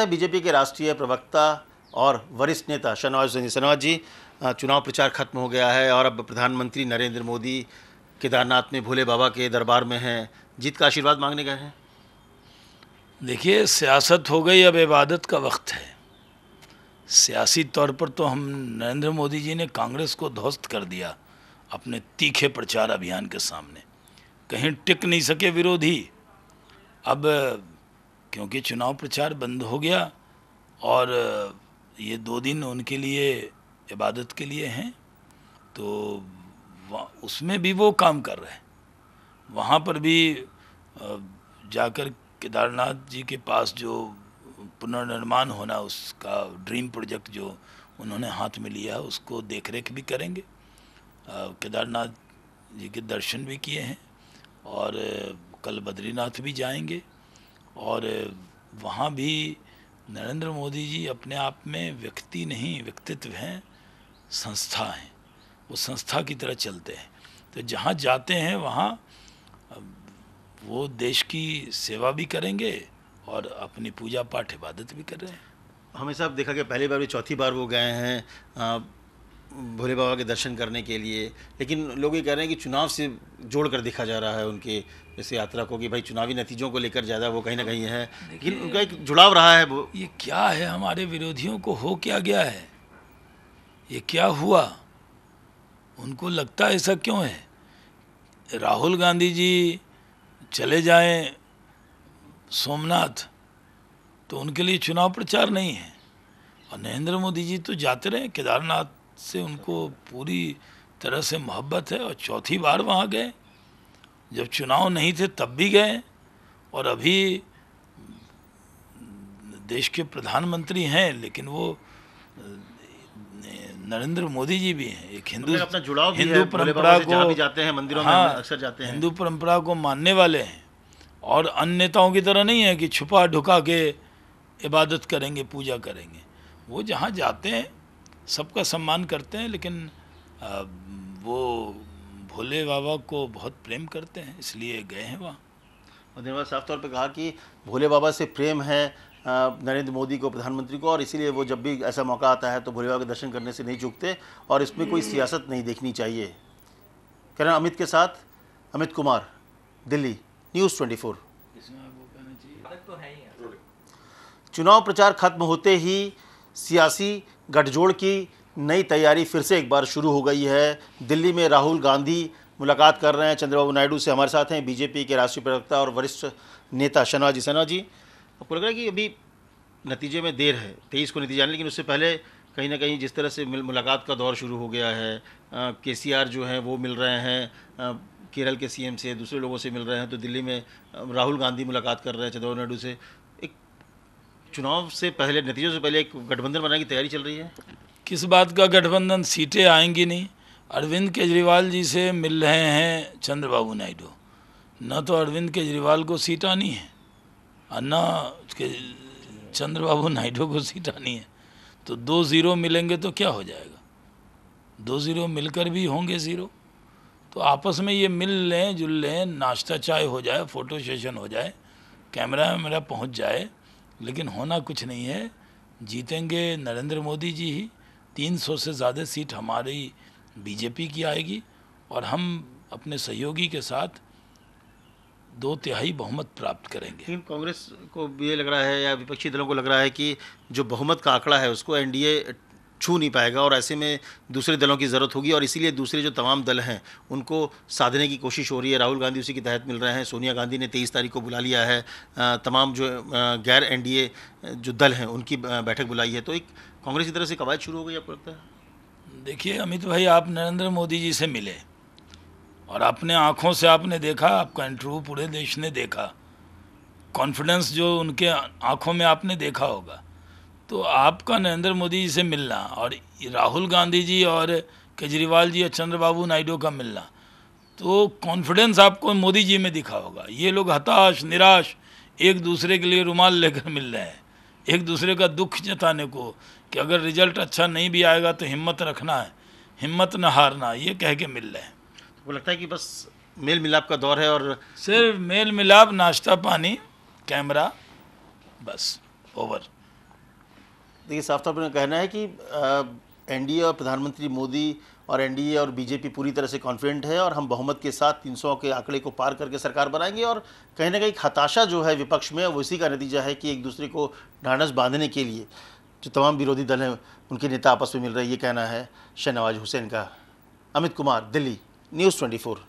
BJP के राष्ट्रीय प्रवक्ता और वरिष्ठ नेता शनवाज सिंह शनवाज जी चुनाव प्रचार खत्म हो गया है और अब प्रधानमंत्री नरेंद्र मोदी केदारनाथ में भोले बाबा के दरबार में हैं जीत का आशीर्वाद मांगने गए हैं देखिए सियासत हो गई अब इबादत का वक्त है सियासी तौर पर तो हम नरेंद्र मोदी जी ने कांग्रेस को ध्वस्त कर दिया अपने तीखे प्रचार अभियान के सामने कहीं टिक नहीं सके विरोधी अब क्योंकि चुनाव प्रचार बंद हो गया और ये दो दिन उनके लिए इबादत के लिए हैं तो उसमें भी वो काम कर रहे हैं वहाँ पर भी जाकर केदारनाथ जी के पास जो पुनर्निर्माण होना उसका ड्रीम प्रोजेक्ट जो उन्होंने हाथ में लिया उसको देखरेख भी करेंगे केदारनाथ जी के दर्शन भी किए हैं और कल बद्रीनाथ भी जाएंगे और वहाँ भी नरेंद्र मोदी जी अपने आप में व्यक्ति नहीं व्यक्तित्व हैं संस्था हैं वो संस्था की तरह चलते हैं तो जहाँ जाते हैं वहाँ वो देश की सेवा भी करेंगे और अपनी पूजा पाठ इबादत भी कर रहे हैं हमेशा आप देखा कि पहली बार भी चौथी बार वो गए हैं भोले बाबा के दर्शन करने के लिए लेकिन लोग ये कह रहे हैं कि चुनाव से जोड़ कर देखा जा रहा है उनके इस यात्रा को कि भाई चुनावी नतीजों को लेकर ज़्यादा वो कहीं ना कहीं है लेकिन उनका एक जुड़ाव रहा है वो ये क्या है हमारे विरोधियों को हो क्या गया है ये क्या हुआ उनको लगता ऐसा क्यों है राहुल गांधी जी चले जाएं सोमनाथ तो उनके लिए चुनाव प्रचार नहीं है और नरेंद्र मोदी जी तो जाते रहे केदारनाथ से उनको पूरी तरह से मोहब्बत है और चौथी बार वहाँ गए जब चुनाव नहीं थे तब भी गए और अभी देश के प्रधानमंत्री हैं लेकिन वो नरेंद्र मोदी जी भी हैं एक हिंदू अपना जुड़ाव हिंदू परंपरा को भी जाते हैं मंदिरों हाँ, में अक्सर जाते हैं हिंदू परंपरा को मानने वाले हैं और अन्य नेताओं की तरह नहीं है कि छुपा ढुका के इबादत करेंगे पूजा करेंगे वो जहाँ जाते हैं सबका सम्मान करते हैं लेकिन वो भोले बाबा को बहुत प्रेम करते हैं इसलिए गए हैं वहाँ और निर्मला साफ तौर पर कहा कि भोले बाबा से प्रेम है नरेंद्र मोदी को प्रधानमंत्री को और इसीलिए वो जब भी ऐसा मौका आता है तो भोले बाबा के दर्शन करने से नहीं चूकते और इसमें कोई सियासत नहीं देखनी चाहिए करण अमित के साथ Amit Kumar Delhi news twenty four तो चुनाव प्रचार खत्म होते ही सियासी गठजोड़ की नई तैयारी फिर से एक बार शुरू हो गई है दिल्ली में राहुल गांधी मुलाकात कर रहे हैं चंद्रबाबू नायडू से हमारे साथ हैं बीजेपी के राष्ट्रीय प्रवक्ता और वरिष्ठ नेता शना जी शनवा जी आपको लग रहा है कि अभी नतीजे में देर है तेईस को नतीजे आने लेकिन उससे पहले कहीं ना कहीं जिस तरह से मुलाकात का दौर शुरू हो गया है के सी आर जो हैं वो मिल रहे हैं केरल के सीएम से दूसरे लोगों से मिल रहे हैं तो दिल्ली में राहुल गांधी मुलाकात कर रहे हैं चंद्रबाबू नायडू से चुनाव से पहले नतीजों से पहले एक गठबंधन बनाने की तैयारी चल रही है किस बात का गठबंधन सीटें आएंगी नहीं अरविंद केजरीवाल जी से मिल रहे हैं चंद्रबाबू नायडू न तो अरविंद केजरीवाल को सीट आनी है और न चंद्रबाबू नायडू को सीट आनी है तो दो ज़ीरो मिलेंगे तो क्या हो जाएगा दो ज़ीरो मिलकर भी होंगे ज़ीरो तो आपस में ये मिल लें जुल लें नाश्ता चाय हो जाए फ़ोटो सेशन हो जाए कैमरा मेरा पहुंच जाए लेकिन होना कुछ नहीं है जीतेंगे नरेंद्र मोदी जी ही सौ से ज़्यादा सीट हमारी बीजेपी की आएगी और हम अपने सहयोगी के साथ दो तिहाई बहुमत प्राप्त करेंगे लेकिन कांग्रेस को ये लग रहा है या विपक्षी दलों को लग रहा है कि जो बहुमत का आंकड़ा है उसको एनडीए छू नहीं पाएगा और ऐसे में दूसरे दलों की ज़रूरत होगी और इसीलिए दूसरे जो तमाम दल हैं उनको साधने की कोशिश हो रही है राहुल गांधी उसी के तहत मिल रहे हैं सोनिया गांधी ने तेईस तारीख को बुला लिया है तमाम जो गैर एन जो दल हैं उनकी बैठक बुलाई है तो एक कांग्रेस की तरफ से कवायद शुरू हो गई आपको लगता है देखिए अमित भाई आप नरेंद्र मोदी जी से मिले और अपने आँखों से आपने देखा आपका इंटरव्यू पूरे देश ने देखा कॉन्फिडेंस जो उनके आँखों में आपने देखा होगा तो आपका नरेंद्र मोदी जी से मिलना और राहुल गांधी जी और केजरीवाल जी और चंद्रबाबू नायडू का मिलना तो कॉन्फिडेंस आपको मोदी जी में दिखा होगा ये लोग हताश निराश एक दूसरे के लिए रुमाल लेकर मिल रहे हैं एक दूसरे का दुख जताने को कि अगर रिजल्ट अच्छा नहीं भी आएगा तो हिम्मत रखना है हिम्मत न हारना ये कह के मिल रहे हैं तो लगता है कि बस मेल मिलाप का दौर है और सिर्फ मेल मिलाप नाश्ता पानी कैमरा बस ओवर देखिए साफ तौर पर कहना है कि एनडीए और प्रधानमंत्री मोदी और एनडीए और बीजेपी पूरी तरह से कॉन्फिडेंट है और हम बहुमत के साथ 300 के आंकड़े को पार करके सरकार बनाएंगे और कहीं ना कहीं हताशा जो है विपक्ष में वो इसी का नतीजा है कि एक दूसरे को ढांढस बांधने के लिए जो तमाम विरोधी दल हैं उनके नेता आपस में मिल रहे ये कहना है शहनवाज हुसैन का अमित कुमार दिल्ली न्यूज़ ट्वेंटी